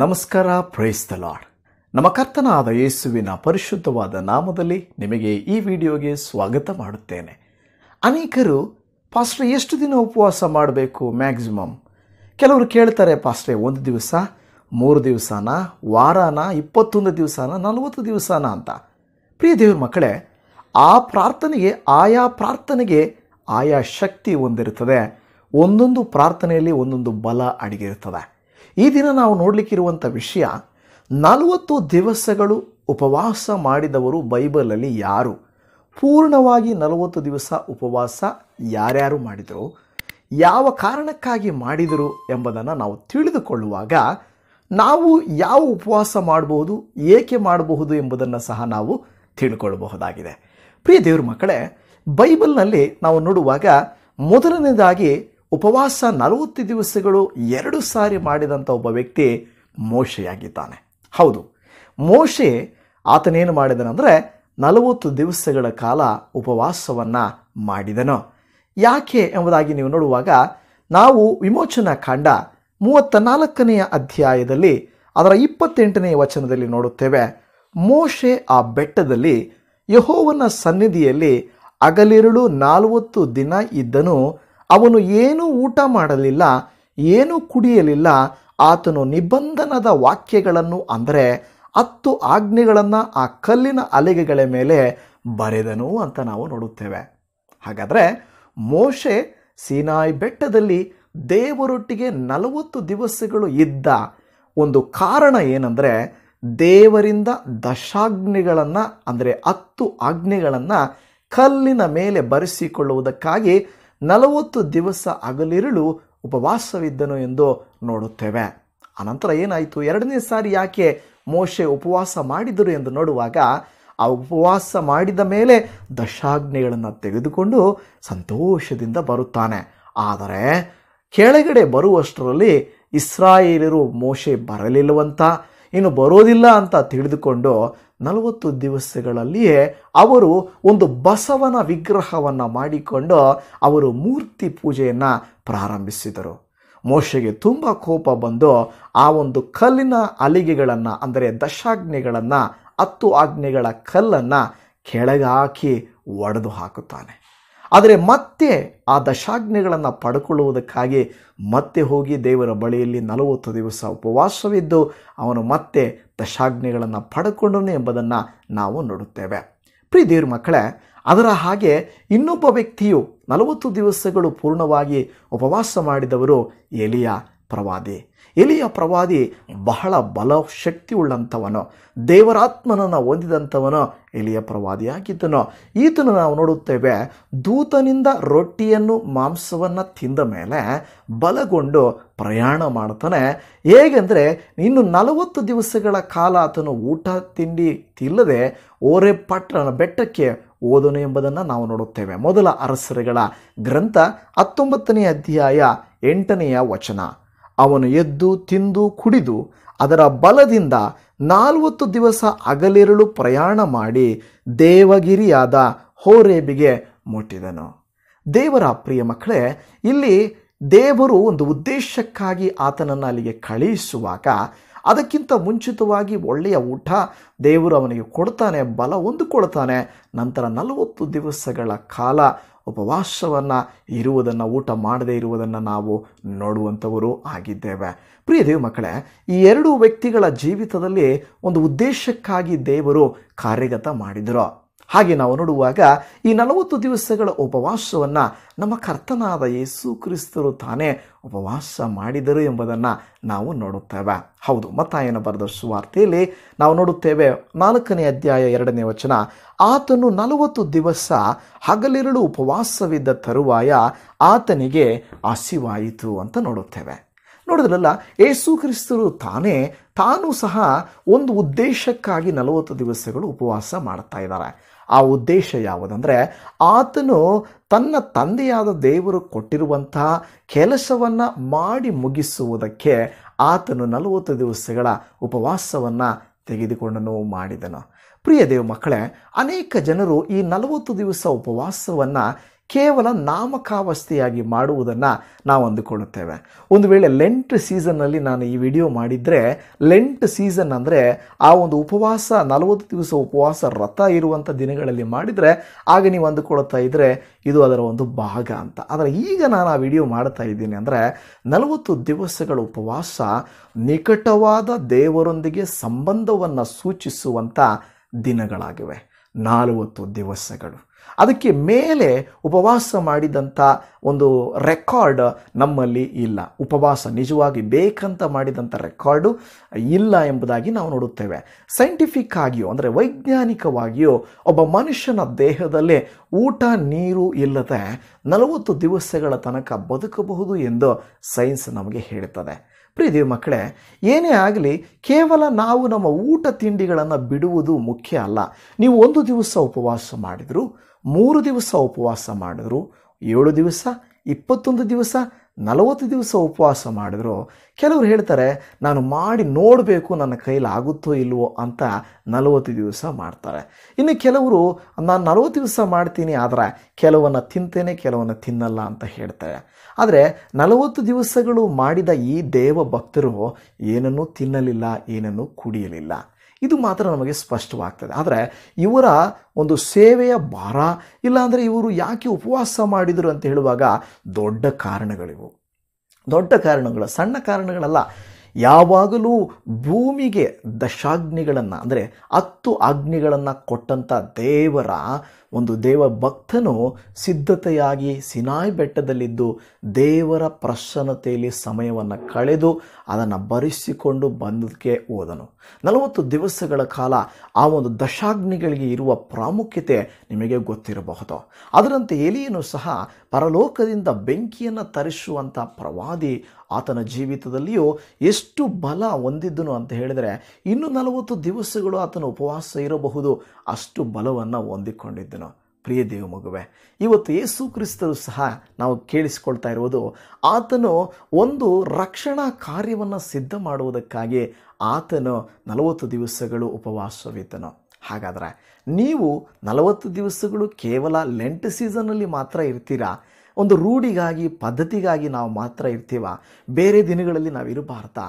ನಮಸ್ಕಾರ praise the Lad ನಮ್ಮ ಕರ್ತನಾದ ಯೇಸುವಿನ ಪರಿಶುದ್ಧವಾದ ನಾಮದಲ್ಲಿ ನಿಮಗೆ ಈ ವಿಡಿಯೋಗೆ ಸ್ವಾಗತ ಮಾಡುತ್ತೇನೆ ಅನೇಕರು ಪಾಸ್ಟ್ರೆ ಎಷ್ಟು ದಿನ ಉಪವಾಸ ಮಾಡಬೇಕು ಮ್ಯಾಕ್ಸಿಮಮ್ ಕೆಲವರು ಕೇಳ್ತಾರೆ ಪಾಸ್ಟ್ರೆ ಒಂದು ದಿವಸ ಮೂರು ದಿವಸನ ವಾರಾನ ಇಪ್ಪತ್ತೊಂದು ದಿವಸನ ನಲವತ್ತು ದಿವಸನ ಅಂತ ಪ್ರಿಯ ದೇವರ ಮಕ್ಕಳೇ ಆ ಪ್ರಾರ್ಥನೆಗೆ ಆಯಾ ಪ್ರಾರ್ಥನೆಗೆ ಆಯಾ ಶಕ್ತಿ ಹೊಂದಿರುತ್ತದೆ ಒಂದೊಂದು ಪ್ರಾರ್ಥನೆಯಲ್ಲಿ ಒಂದೊಂದು ಬಲ ಅಡಗಿರುತ್ತದೆ ಈ ದಿನ ನಾವು ನೋಡಲಿಕ್ಕಿರುವಂಥ ವಿಷಯ ನಲವತ್ತು ದಿವಸಗಳು ಉಪವಾಸ ಮಾಡಿದವರು ಬೈಬಲಲ್ಲಿ ಯಾರು ಪೂರ್ಣವಾಗಿ ನಲವತ್ತು ದಿವಸ ಉಪವಾಸ ಯಾರ್ಯಾರು ಮಾಡಿದರು ಯಾವ ಕಾರಣಕ್ಕಾಗಿ ಮಾಡಿದರು ಎಂಬುದನ್ನು ನಾವು ತಿಳಿದುಕೊಳ್ಳುವಾಗ ನಾವು ಯಾವ ಉಪವಾಸ ಮಾಡಬಹುದು ಏಕೆ ಮಾಡಬಹುದು ಎಂಬುದನ್ನು ಸಹ ನಾವು ತಿಳ್ಕೊಳ್ಬಹುದಾಗಿದೆ ಪ್ರಿಯ ದೇವ್ರ ಮಕ್ಕಳೇ ಬೈಬಲ್ನಲ್ಲಿ ನಾವು ನೋಡುವಾಗ ಮೊದಲನೇದಾಗಿ ಉಪವಾಸ ನಲವತ್ತು ದಿವಸಗಳು ಎರಡು ಸಾರಿ ಮಾಡಿದಂಥ ಒಬ್ಬ ವ್ಯಕ್ತಿ ಮೋಶೆಯಾಗಿದ್ದಾನೆ ಹೌದು ಮೋಶೆ ಆತನೇನು ಮಾಡಿದನಂದರೆ ನಲವತ್ತು ದಿವಸಗಳ ಕಾಲ ಉಪವಾಸವನ್ನು ಮಾಡಿದನು ಯಾಕೆ ಎಂಬುದಾಗಿ ನೀವು ನೋಡುವಾಗ ನಾವು ವಿಮೋಚನಾ ಕಾಂಡ ಮೂವತ್ತ ನಾಲ್ಕನೆಯ ಅಧ್ಯಾಯದಲ್ಲಿ ಅದರ ಇಪ್ಪತ್ತೆಂಟನೆಯ ವಚನದಲ್ಲಿ ನೋಡುತ್ತೇವೆ ಮೋಶೆ ಆ ಬೆಟ್ಟದಲ್ಲಿ ಯಹೋವನ ಸನ್ನಿಧಿಯಲ್ಲಿ ಅಗಲಿರುಳು ನಾಲ್ವತ್ತು ದಿನ ಇದ್ದನು ಅವನು ಏನೂ ಊಟ ಮಾಡಲಿಲ್ಲ ಏನೂ ಕುಡಿಯಲಿಲ್ಲ ಆತನು ನಿಬಂಧನದ ವಾಕ್ಯಗಳನ್ನು ಅಂದರೆ ಹತ್ತು ಆಜ್ಞೆಗಳನ್ನು ಆ ಕಲ್ಲಿನ ಅಲೆಗೆಗಳ ಮೇಲೆ ಬರೆದನು ಅಂತ ನಾವು ನೋಡುತ್ತೇವೆ ಹಾಗಾದರೆ ಮೋಶೆ ಸೀನಾಯಿ ಬೆಟ್ಟದಲ್ಲಿ ದೇವರೊಟ್ಟಿಗೆ ನಲವತ್ತು ದಿವಸಗಳು ಇದ್ದ ಒಂದು ಕಾರಣ ಏನಂದರೆ ದೇವರಿಂದ ದಶಾಜ್ಞೆಗಳನ್ನು ಅಂದರೆ ಹತ್ತು ಆಜ್ಞೆಗಳನ್ನು ಕಲ್ಲಿನ ಮೇಲೆ ಬರೆಸಿಕೊಳ್ಳುವುದಕ್ಕಾಗಿ ನಲವತ್ತು ದಿವಸ ಅಗಲಿರುಳು ಉಪವಾಸವಿದ್ದನು ಎಂದು ನೋಡುತ್ತೇವೆ ಅನಂತರ ಏನಾಯಿತು ಎರಡನೇ ಸಾರಿ ಯಾಕೆ ಮೋಶೆ ಉಪವಾಸ ಮಾಡಿದರು ಎಂದು ನೋಡುವಾಗ ಆ ಉಪವಾಸ ಮಾಡಿದ ಮೇಲೆ ದಶಾಗ್ನಿಗಳನ್ನು ತೆಗೆದುಕೊಂಡು ಸಂತೋಷದಿಂದ ಬರುತ್ತಾನೆ ಆದರೆ ಕೆಳಗಡೆ ಬರುವಷ್ಟರಲ್ಲಿ ಇಸ್ರಾಯೇಲರು ಮೋಶೆ ಬರಲಿಲ್ಲವಂತ ಇನ್ನು ಬರೋದಿಲ್ಲ ಅಂತ ತಿಳಿದುಕೊಂಡು ನಲವತ್ತು ದಿವಸಗಳಲ್ಲಿಯೇ ಅವರು ಒಂದು ಬಸವನ ವಿಗ್ರಹವನ್ನು ಮಾಡಿಕೊಂಡು ಅವರು ಮೂರ್ತಿ ಪೂಜೆಯನ್ನು ಪ್ರಾರಂಭಿಸಿದರು ಮೋಶೆಗೆ ತುಂಬ ಕೋಪ ಬಂದು ಆ ಒಂದು ಕಲ್ಲಿನ ಅಲಿಗೆಗಳನ್ನು ಅಂದರೆ ದಶಾಜ್ಞೆಗಳನ್ನು ಹತ್ತು ಆಜ್ಞೆಗಳ ಕಲ್ಲನ್ನು ಕೆಳಗಾಕಿ ಒಡೆದು ಹಾಕುತ್ತಾನೆ ಆದರೆ ಮತ್ತೆ ಆ ದಶಾಜ್ಞೆಗಳನ್ನು ಪಡ್ಕೊಳ್ಳುವುದಕ್ಕಾಗಿ ಮತ್ತೆ ಹೋಗಿ ದೇವರ ಬಳಿಯಲ್ಲಿ ನಲವತ್ತು ದಿವಸ ಉಪವಾಸವಿದ್ದು ಅವನು ಮತ್ತೆ ದಶಾಜ್ಞೆಗಳನ್ನು ಪಡ್ಕೊಂಡನು ಎಂಬುದನ್ನು ನಾವು ನೋಡುತ್ತೇವೆ ಪ್ರೀ ದೇವ್ರ ಮಕ್ಕಳೇ ಅದರ ಹಾಗೆ ಇನ್ನೊಬ್ಬ ವ್ಯಕ್ತಿಯು ನಲವತ್ತು ದಿವಸಗಳು ಪೂರ್ಣವಾಗಿ ಉಪವಾಸ ಮಾಡಿದವರು ಎಲಿಯ ಪ್ರವಾದಿ ಎಲಿಯ ಪ್ರವಾದಿ ಬಹಳ ಬಲ ಶಕ್ತಿ ಉಳ್ಳಂಥವನು ದೇವರಾತ್ಮನನ್ನು ಹೊಂದಿದಂಥವನು ಎಲಿಯ ಪ್ರವಾದಿಯಾಗಿದ್ದನು ಈತನು ನಾವು ನೋಡುತ್ತೇವೆ ದೂತನಿಂದ ರೊಟ್ಟಿಯನ್ನು ಮಾಂಸವನ್ನು ತಿಂದ ಮೇಲೆ ಬಲಗೊಂಡು ಪ್ರಯಾಣ ಮಾಡ್ತಾನೆ ಹೇಗೆಂದರೆ ಇನ್ನು ನಲವತ್ತು ದಿವಸಗಳ ಕಾಲ ಆತನು ಊಟ ತಿಂಡಿ ತಿಲ್ಲದೆ ಓರೆ ಪಟ್ಟಣ ಬೆಟ್ಟಕ್ಕೆ ಓದನು ಎಂಬುದನ್ನು ನಾವು ನೋಡುತ್ತೇವೆ ಮೊದಲ ಅರಸರುಗಳ ಗ್ರಂಥ ಹತ್ತೊಂಬತ್ತನೇ ಅಧ್ಯಾಯ ಎಂಟನೆಯ ವಚನ ಅವನು ಎದ್ದು ತಿಂದು ಕುಡಿದು ಅದರ ಬಲದಿಂದ ನಾಲ್ವತ್ತು ದಿವಸ ಅಗಲಿರಳು ಪ್ರಯಾಣ ಮಾಡಿ ದೇವಗಿರಿಯಾದ ಹೋರೇಬಿಗೆ ಮುಟ್ಟಿದನು ದೇವರ ಪ್ರಿಯ ಮಕ್ಕಳೇ ಇಲ್ಲಿ ದೇವರು ಒಂದು ಉದ್ದೇಶಕ್ಕಾಗಿ ಆತನನ್ನು ಅಲ್ಲಿಗೆ ಕಳುಹಿಸುವಾಗ ಅದಕ್ಕಿಂತ ಮುಂಚಿತವಾಗಿ ಒಳ್ಳೆಯ ಊಟ ದೇವರು ಅವನಿಗೆ ಕೊಡ್ತಾನೆ ಬಲ ಹೊಂದಿಕೊಳ್ತಾನೆ ನಂತರ ನಲವತ್ತು ದಿವಸಗಳ ಕಾಲ ಉಪವಾಸವನ್ನು ಇರುವುದನ್ನು ಊಟ ಮಾಡದೇ ಇರುವುದನ್ನು ನಾವು ನೋಡುವಂಥವರು ಆಗಿದ್ದೇವೆ ಪ್ರಿಯ ದೇವ ಮಕ್ಕಳೇ ಈ ಎರಡು ವ್ಯಕ್ತಿಗಳ ಜೀವಿತದಲ್ಲಿ ಒಂದು ಉದ್ದೇಶಕ್ಕಾಗಿ ದೇವರು ಕಾರ್ಯಗತ ಮಾಡಿದರು ಹಾಗೆ ನಾವು ನೋಡುವಾಗ ಈ ನಲವತ್ತು ದಿವಸಗಳ ಉಪವಾಸವನ್ನು ನಮ್ಮ ಕರ್ತನಾದ ಯೇಸು ಕ್ರಿಸ್ತರು ತಾನೇ ಉಪವಾಸ ಮಾಡಿದರು ಎಂಬುದನ್ನು ನಾವು ನೋಡುತ್ತೇವೆ ಹೌದು ಮತ್ತಾಯನ ಬರೆದ ಸುವಾರ್ತೆಯಲ್ಲಿ ನಾವು ನೋಡುತ್ತೇವೆ ನಾಲ್ಕನೇ ಅಧ್ಯಾಯ ಎರಡನೇ ವಚನ ಆತನು ನಲವತ್ತು ದಿವಸ ಹಗಲಿರುಳು ಉಪವಾಸವಿದ್ದ ತರುವಾಯ ಆತನಿಗೆ ಹಸಿವಾಯಿತು ಅಂತ ನೋಡುತ್ತೇವೆ ನೋಡಿದ್ರಲ್ಲ ಏಸು ಕ್ರಿಸ್ತರು ತಾನೇ ತಾನೂ ಸಹ ಒಂದು ಉದ್ದೇಶಕ್ಕಾಗಿ ನಲವತ್ತು ದಿವಸಗಳು ಉಪವಾಸ ಮಾಡ್ತಾ ಇದ್ದಾರೆ ಆ ಉದ್ದೇಶ ಯಾವುದಂದರೆ ಆತನು ತನ್ನ ತಂದೆಯಾದ ದೇವರು ಕೊಟ್ಟಿರುವಂತಹ ಕೆಲಸವನ್ನು ಮಾಡಿ ಮುಗಿಸುವುದಕ್ಕೆ ಆತನು ನಲವತ್ತು ದಿವಸಗಳ ಉಪವಾಸವನ್ನು ತೆಗೆದುಕೊಂಡನು ಮಾಡಿದನು ಪ್ರಿಯ ದೇವ ಮಕ್ಕಳೇ ಅನೇಕ ಜನರು ಈ ನಲವತ್ತು ದಿವಸ ಉಪವಾಸವನ್ನು ಕೇವಲ ನಾಮಕಾವಸ್ಥೆಯಾಗಿ ಮಾಡುವುದನ್ನು ನಾವು ಅಂದುಕೊಳ್ಳುತ್ತೇವೆ ಒಂದು ವೇಳೆ ಲೆಂಟ್ ಸೀಸನ್ನಲ್ಲಿ ನಾನು ಈ ವಿಡಿಯೋ ಮಾಡಿದರೆ ಲೆಂಟ್ ಸೀಸನ್ ಅಂದರೆ ಆ ಒಂದು ಉಪವಾಸ ನಲವತ್ತು ದಿವಸ ಉಪವಾಸ ರಥ ಇರುವಂಥ ದಿನಗಳಲ್ಲಿ ಮಾಡಿದರೆ ಆಗ ನೀವು ಅಂದುಕೊಳ್ಳುತ್ತಾ ಇದ್ದರೆ ಇದು ಅದರ ಒಂದು ಭಾಗ ಅಂತ ಆದರೆ ಈಗ ನಾನು ಆ ವಿಡಿಯೋ ಮಾಡ್ತಾ ಇದ್ದೀನಿ ಅಂದರೆ ನಲವತ್ತು ದಿವಸಗಳ ಉಪವಾಸ ನಿಕಟವಾದ ದೇವರೊಂದಿಗೆ ಸಂಬಂಧವನ್ನು ಸೂಚಿಸುವಂಥ ದಿನಗಳಾಗಿವೆ ನಲ್ವತ್ತು ದಿವಸಗಳು ಅದಕ್ಕೆ ಮೇಲೆ ಉಪವಾಸ ಮಾಡಿದಂಥ ಒಂದು ರೆಕಾರ್ಡ್ ನಮ್ಮಲ್ಲಿ ಇಲ್ಲ ಉಪವಾಸ ನಿಜವಾಗಿ ಬೇಕಂತ ಮಾಡಿದಂಥ ರೆಕಾರ್ಡು ಇಲ್ಲ ಎಂಬುದಾಗಿ ನಾವು ನೋಡುತ್ತೇವೆ ಸೈಂಟಿಫಿಕ್ ಆಗಿಯೋ ಅಂದರೆ ವೈಜ್ಞಾನಿಕವಾಗಿಯೋ ಒಬ್ಬ ಮನುಷ್ಯನ ದೇಹದಲ್ಲಿ ಊಟ ನೀರು ಇಲ್ಲದೆ ನಲವತ್ತು ದಿವಸಗಳ ತನಕ ಬದುಕಬಹುದು ಎಂದು ಸೈನ್ಸ್ ನಮಗೆ ಹೇಳುತ್ತದೆ ಪ್ರೀತಿ ಮಕ್ಕಳೇ ಏನೇ ಆಗಲಿ ಕೇವಲ ನಾವು ನಮ್ಮ ಊಟ ತಿಂಡಿಗಳನ್ನು ಬಿಡುವುದು ಮುಖ್ಯ ಅಲ್ಲ ನೀವು ಒಂದು ದಿವಸ ಉಪವಾಸ ಮಾಡಿದರೂ ಮೂರು ದಿವಸ ಉಪವಾಸ ಮಾಡಿದ್ರು ಏಳು ದಿವಸ ಇಪ್ಪತ್ತೊಂದು ದಿವಸ ನಲವತ್ತು ದಿವಸ ಉಪವಾಸ ಮಾಡಿದ್ರು ಕೆಲವರು ಹೇಳ್ತಾರೆ ನಾನು ಮಾಡಿ ನೋಡಬೇಕು ನನ್ನ ಕೈಲಿ ಆಗುತ್ತೋ ಇಲ್ವೋ ಅಂತ ನಲವತ್ತು ದಿವಸ ಮಾಡ್ತಾರೆ ಇನ್ನು ಕೆಲವರು ನಾನು ನಲವತ್ತು ದಿವಸ ಮಾಡ್ತೀನಿ ಆದರೆ ಕೆಲವನ್ನು ತಿಂತೇನೆ ಕೆಲವನ್ನ ತಿನ್ನಲ್ಲ ಅಂತ ಹೇಳ್ತಾರೆ ಆದರೆ ನಲವತ್ತು ದಿವಸಗಳು ಮಾಡಿದ ಈ ದೇವ ಭಕ್ತರು ಏನನ್ನೂ ತಿನ್ನಲಿಲ್ಲ ಏನನ್ನೂ ಕುಡಿಯಲಿಲ್ಲ ಇದು ಮಾತ್ರ ನಮಗೆ ಸ್ಪಷ್ಟವಾಗ್ತದೆ ಆದರೆ ಇವರ ಒಂದು ಸೇವೆಯ ಭಾರ ಇಲ್ಲಾಂದರೆ ಇವರು ಯಾಕೆ ಉಪವಾಸ ಮಾಡಿದರು ಅಂತ ಹೇಳುವಾಗ ದೊಡ್ಡ ಕಾರಣಗಳಿವು ದೊಡ್ಡ ಕಾರಣಗಳು ಸಣ್ಣ ಕಾರಣಗಳಲ್ಲ ಯಾವಾಗಲೂ ಭೂಮಿಗೆ ದಶಾಗ್ನಿಗಳನ್ನು ಅಂದರೆ ಹತ್ತು ಅಗ್ನಿಗಳನ್ನು ಕೊಟ್ಟಂಥ ದೇವರ ಒಂದು ದೇವ ಭಕ್ತನು ಸಿದ್ಧತೆಯಾಗಿ ಸಿನಾಯಿ ಬೆಟ್ಟದಲ್ಲಿದ್ದು ದೇವರ ಪ್ರಸನ್ನತೆಯಲ್ಲಿ ಸಮಯವನ್ನು ಕಳೆದು ಅದನ್ನು ಭರಿಸಿಕೊಂಡು ಬಂದಕ್ಕೆ ಹೋದನು ನಲವತ್ತು ದಿವಸಗಳ ಕಾಲ ಆ ಒಂದು ದಶಾಗ್ನಿಗಳಿಗೆ ಇರುವ ಪ್ರಾಮುಖ್ಯತೆ ನಿಮಗೆ ಗೊತ್ತಿರಬಹುದು ಅದರಂತೆ ಎಲಿಯನು ಸಹ ಪರಲೋಕದಿಂದ ಬೆಂಕಿಯನ್ನು ತರಿಸುವಂಥ ಪ್ರವಾದಿ ಆತನ ಜೀವಿತದಲ್ಲಿಯೂ ಎಷ್ಟು ಬಲ ಹೊಂದಿದ್ದನು ಅಂತ ಹೇಳಿದರೆ ಇನ್ನು ನಲವತ್ತು ದಿವಸಗಳು ಆತನ ಉಪವಾಸ ಇರಬಹುದು ಅಷ್ಟು ಬಲವನ್ನು ಹೊಂದಿಕೊಂಡಿದ್ದ ಪ್ರಿಯ ದೇವ ಮಗುವೆ ಇವತ್ತು ಯೇಸು ಕ್ರಿಸ್ತರು ಸಹ ನಾವು ಕೇಳಿಸಿಕೊಳ್ತಾ ಇರುವುದು ಆತನು ಒಂದು ರಕ್ಷಣಾ ಕಾರ್ಯವನ್ನು ಸಿದ್ಧ ಮಾಡುವುದಕ್ಕಾಗಿ ಆತನು ನಲವತ್ತು ದಿವಸಗಳು ಉಪವಾಸವಿದ್ದನು ಹಾಗಾದರೆ ನೀವು ನಲವತ್ತು ದಿವಸಗಳು ಕೇವಲ ಲೆಂಟ್ ಸೀಸನ್ನಲ್ಲಿ ಮಾತ್ರ ಇರ್ತೀರಾ ಒಂದು ರೂಢಿಗಾಗಿ ಪದ್ಧತಿಗಾಗಿ ನಾವು ಮಾತ್ರ ಇರ್ತೀವ ಬೇರೆ ದಿನಗಳಲ್ಲಿ ನಾವು ಇರಬಾರ್ದಾ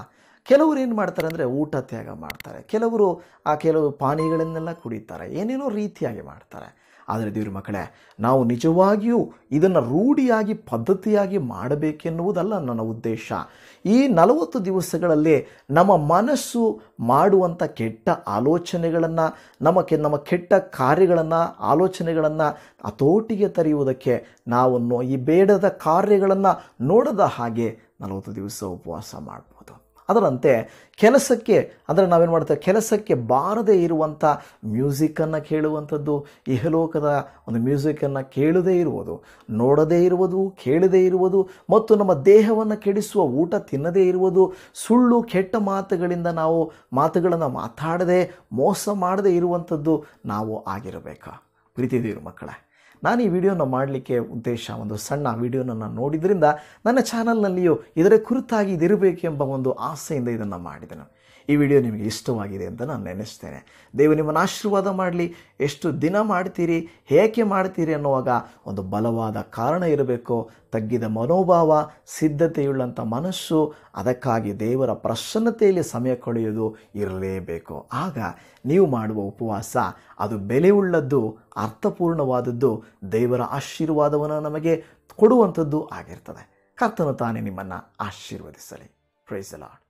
ಕೆಲವರು ಏನು ಮಾಡ್ತಾರೆ ಅಂದರೆ ಊಟ ತ್ಯಾಗ ಮಾಡ್ತಾರೆ ಕೆಲವರು ಆ ಕೆಲವು ಪಾನೀಯಗಳನ್ನೆಲ್ಲ ಕುಡಿತಾರೆ ಏನೇನೋ ರೀತಿಯಾಗಿ ಮಾಡ್ತಾರೆ ಆದರೆ ದೇವ್ರ ಮಕ್ಕಳೇ ನಾವು ನಿಜವಾಗಿಯೂ ಇದನ್ನು ರೂಢಿಯಾಗಿ ಪದ್ಧತಿಯಾಗಿ ಮಾಡಬೇಕೆನ್ನುವುದಲ್ಲ ನನ್ನ ಉದ್ದೇಶ ಈ ನಲವತ್ತು ದಿವಸಗಳಲ್ಲಿ ನಮ್ಮ ಮನಸ್ಸು ಮಾಡುವಂಥ ಕೆಟ್ಟ ಆಲೋಚನೆಗಳನ್ನು ನಮ್ಮ ಕೆ ನಮ್ಮ ಕೆಟ್ಟ ಕಾರ್ಯಗಳನ್ನು ಆಲೋಚನೆಗಳನ್ನು ಹತೋಟಿಗೆ ತರೆಯುವುದಕ್ಕೆ ನಾವನ್ನು ಈ ಬೇಡದ ಕಾರ್ಯಗಳನ್ನು ನೋಡದ ಹಾಗೆ ನಲವತ್ತು ದಿವಸ ಉಪವಾಸ ಮಾಡ್ಬೋದು ಅದರಂತೆ ಕೆಲಸಕ್ಕೆ ಅಂದರೆ ನಾವೇನು ಮಾಡ್ತೇವೆ ಕೆಲಸಕ್ಕೆ ಬಾರದೇ ಇರುವಂಥ ಮ್ಯೂಸಿಕನ್ನು ಕೇಳುವಂಥದ್ದು ಇಹಲೋಕದ ಒಂದು ಮ್ಯೂಸಿಕನ್ನು ಕೇಳದೇ ಇರುವುದು ನೋಡದೇ ಇರುವುದು ಕೇಳದೇ ಇರುವುದು ಮತ್ತು ನಮ್ಮ ದೇಹವನ್ನು ಕೆಡಿಸುವ ಊಟ ತಿನ್ನದೇ ಇರುವುದು ಸುಳ್ಳು ಕೆಟ್ಟ ಮಾತುಗಳಿಂದ ನಾವು ಮಾತುಗಳನ್ನು ಮಾತಾಡದೆ ಮೋಸ ಮಾಡದೇ ಇರುವಂಥದ್ದು ನಾವು ಆಗಿರಬೇಕಾ ಪ್ರೀತಿದೀರು ಮಕ್ಕಳೇ ನಾನು ಈ ವಿಡಿಯೋನ ಮಾಡಲಿಕ್ಕೆ ಉದ್ದೇಶ ಒಂದು ಸಣ್ಣ ವಿಡಿಯೋನ ನಾನು ನೋಡಿದ್ರಿಂದ ನನ್ನ ಚಾನಲ್ನಲ್ಲಿಯೂ ಇದರ ಕುರಿತಾಗಿ ಎಂಬ ಒಂದು ಆಸೆಯಿಂದ ಇದನ್ನು ಮಾಡಿದೆನು ಈ ವಿಡಿಯೋ ನಿಮಗೆ ಇಷ್ಟವಾಗಿದೆ ಅಂತ ನಾನು ನೆನೆಸ್ತೇನೆ ದೇವರು ನಿಮ್ಮನ್ನು ಆಶೀರ್ವಾದ ಮಾಡಲಿ ಎಷ್ಟು ದಿನ ಮಾಡ್ತೀರಿ ಹೇಗೆ ಮಾಡ್ತೀರಿ ಅನ್ನುವಾಗ ಒಂದು ಬಲವಾದ ಕಾರಣ ಇರಬೇಕು ತಗ್ಗಿದ ಮನೋಭಾವ ಸಿದ್ಧತೆಯುಳ್ಳಂಥ ಮನಸ್ಸು ಅದಕ್ಕಾಗಿ ದೇವರ ಪ್ರಸನ್ನತೆಯಲ್ಲಿ ಸಮಯ ಕಳೆಯೋದು ಇರಲೇಬೇಕು ಆಗ ನೀವು ಮಾಡುವ ಉಪವಾಸ ಅದು ಬೆಲೆ ಉಳ್ಳದ್ದು ಅರ್ಥಪೂರ್ಣವಾದದ್ದು ದೇವರ ಆಶೀರ್ವಾದವನ್ನು ನಮಗೆ ಕೊಡುವಂಥದ್ದು ಆಗಿರ್ತದೆ ಕರ್ತನು ತಾನೇ ನಿಮ್ಮನ್ನು ಆಶೀರ್ವದಿಸಲಿ ಪ್ರೈಸಲಾಡ್